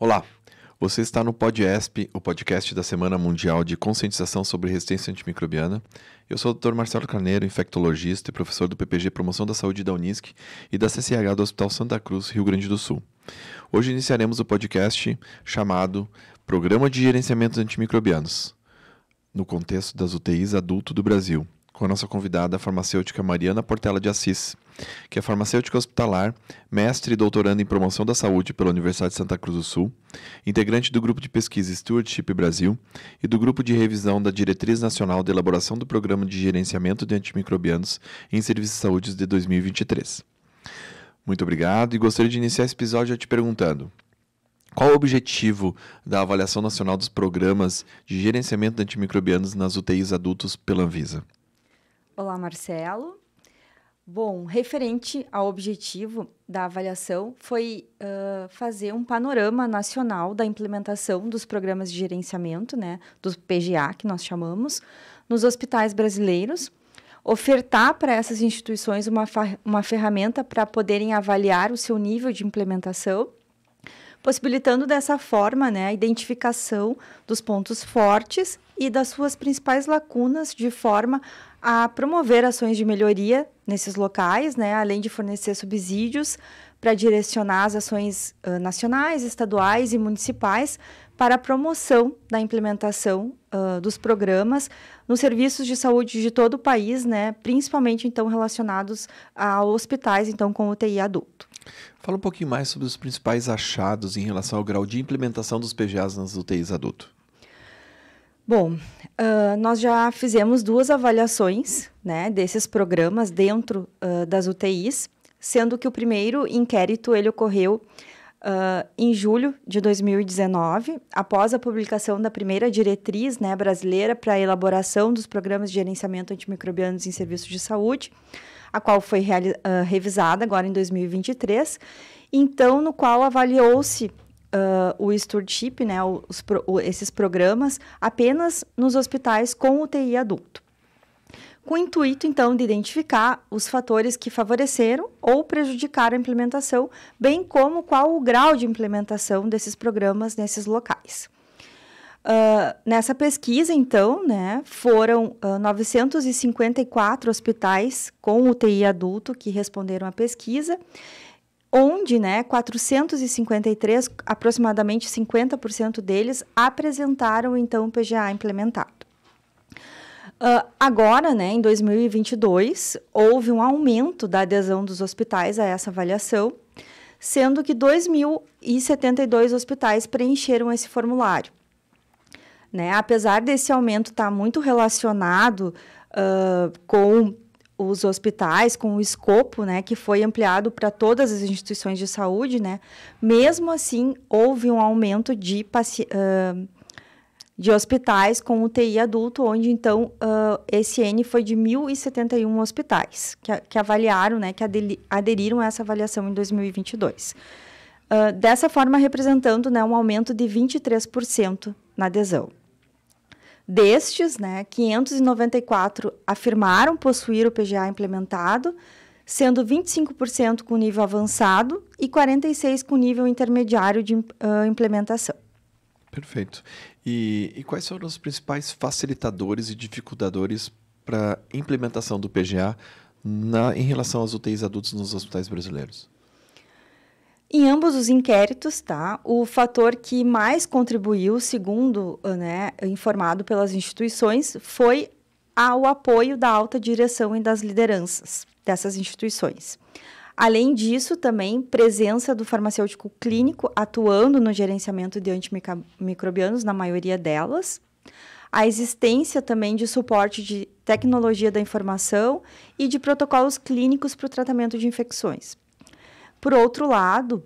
Olá, você está no PodESP, o podcast da Semana Mundial de Conscientização sobre Resistência Antimicrobiana. Eu sou o Dr. Marcelo Carneiro, infectologista e professor do PPG Promoção da Saúde da Unisc e da CCH do Hospital Santa Cruz, Rio Grande do Sul. Hoje iniciaremos o podcast chamado Programa de Gerenciamento de Antimicrobianos, no contexto das UTIs adulto do Brasil, com a nossa convidada a farmacêutica Mariana Portela de Assis, que é farmacêutica hospitalar, mestre e doutoranda em promoção da saúde pela Universidade de Santa Cruz do Sul, integrante do grupo de pesquisa Stewardship Brasil e do grupo de revisão da Diretriz Nacional de Elaboração do Programa de Gerenciamento de Antimicrobianos em Serviços de Saúde de 2023. Muito obrigado e gostaria de iniciar esse episódio te perguntando: qual o objetivo da Avaliação Nacional dos Programas de Gerenciamento de Antimicrobianos nas UTIs Adultos pela Anvisa? Olá, Marcelo. Bom, referente ao objetivo da avaliação foi uh, fazer um panorama nacional da implementação dos programas de gerenciamento, né, dos PGA, que nós chamamos, nos hospitais brasileiros, ofertar para essas instituições uma, uma ferramenta para poderem avaliar o seu nível de implementação possibilitando dessa forma né, a identificação dos pontos fortes e das suas principais lacunas, de forma a promover ações de melhoria nesses locais, né, além de fornecer subsídios para direcionar as ações uh, nacionais, estaduais e municipais para a promoção da implementação uh, dos programas nos serviços de saúde de todo o país, né, principalmente então relacionados a hospitais então com UTI adulto. Fala um pouquinho mais sobre os principais achados em relação ao grau de implementação dos PGAs nas UTIs adulto. Bom, uh, nós já fizemos duas avaliações né, desses programas dentro uh, das UTIs sendo que o primeiro inquérito ele ocorreu uh, em julho de 2019, após a publicação da primeira diretriz né, brasileira para a elaboração dos programas de gerenciamento antimicrobianos em serviços de saúde, a qual foi uh, revisada agora em 2023, então no qual avaliou-se uh, o stewardship, né, os, esses programas, apenas nos hospitais com UTI adulto com o intuito, então, de identificar os fatores que favoreceram ou prejudicaram a implementação, bem como qual o grau de implementação desses programas nesses locais. Uh, nessa pesquisa, então, né, foram uh, ah, 954 hospitais com UTI adulto que responderam à pesquisa, onde né, 453, aproximadamente 50% deles, apresentaram então o PGA implementado. Uh, agora, né, em 2022, houve um aumento da adesão dos hospitais a essa avaliação, sendo que 2.072 hospitais preencheram esse formulário. Né? Apesar desse aumento estar tá muito relacionado uh, com os hospitais, com o escopo né, que foi ampliado para todas as instituições de saúde, né, mesmo assim houve um aumento de pacientes. Uh, ah, de hospitais com UTI adulto, onde então uh, esse N foi de 1.071 hospitais que, que avaliaram, né, que aderiram a essa avaliação em 2022. Uh, ah, dessa forma, representando né, um aumento de 23% na adesão. Destes, né, 594 afirmaram possuir o PGA implementado, sendo 25% com nível avançado e 46% com nível intermediário de uh, implementação. Perfeito. E, e quais foram os principais facilitadores e dificultadores para a implementação do PGA na, em relação às UTIs adultos nos hospitais brasileiros? Em ambos os inquéritos, tá? O fator que mais contribuiu, segundo né, informado pelas instituições, foi ao apoio da alta direção e das lideranças dessas instituições. Além disso, também presença do farmacêutico clínico atuando no gerenciamento de antimicrobianos, na maioria delas. A existência também de suporte de tecnologia da informação e de protocolos clínicos para o tratamento de infecções. Por outro lado,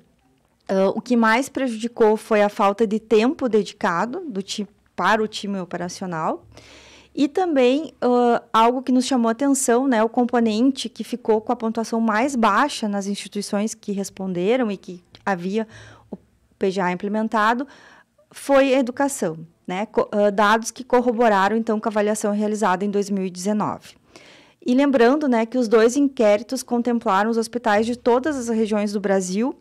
uh, o que mais prejudicou foi a falta de tempo dedicado do para o time operacional e também uh, algo que nos chamou atenção, né, o componente que ficou com a pontuação mais baixa nas instituições que responderam e que havia o PGA implementado foi a educação, né, uh, dados que corroboraram então com a avaliação realizada em 2019. E lembrando, né, que os dois inquéritos contemplaram os hospitais de todas as regiões do Brasil,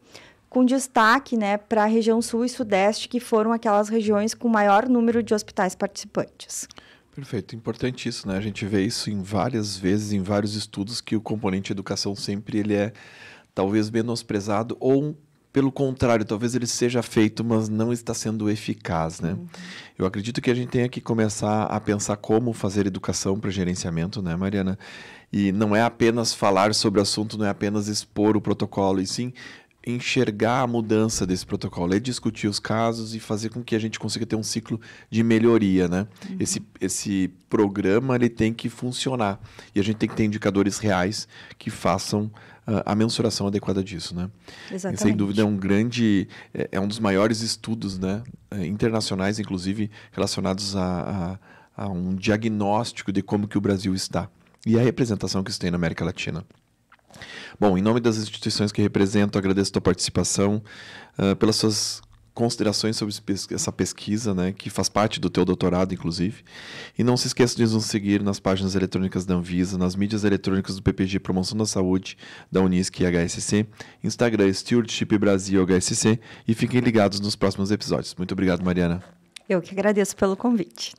com destaque né, para a região sul e sudeste, que foram aquelas regiões com maior número de hospitais participantes. Perfeito, importante isso, né? A gente vê isso em várias vezes, em vários estudos, que o componente educação sempre ele é talvez menosprezado ou pelo contrário, talvez ele seja feito, mas não está sendo eficaz, né? Uhum. Eu acredito que a gente tenha que começar a pensar como fazer educação para gerenciamento, né, Mariana? E não é apenas falar sobre o assunto, não é apenas expor o protocolo, e sim enxergar a mudança desse protocolo, é discutir os casos e fazer com que a gente consiga ter um ciclo de melhoria, né? Uhum. Esse, esse programa ele tem que funcionar e a gente tem que ter indicadores reais que façam uh, a mensuração adequada disso, né? Exatamente. Sem dúvida é um grande, é, é um dos maiores estudos, né? Eh, internacionais, inclusive relacionados a, a, a um diagnóstico de como que o Brasil está e a representação que isso tem na América Latina. Bom, em nome das instituições que represento, agradeço a tua participação, uh, pelas suas considerações sobre essa pesquisa, né, que faz parte do teu doutorado, inclusive. E não se esqueça de nos seguir nas páginas eletrônicas da Anvisa, nas mídias eletrônicas do PPG Promoção da Saúde, da Unisc e HSC, Instagram Stewardship Brasil HSC, e fiquem ligados nos próximos episódios. Muito obrigado, Mariana. Eu que agradeço pelo convite.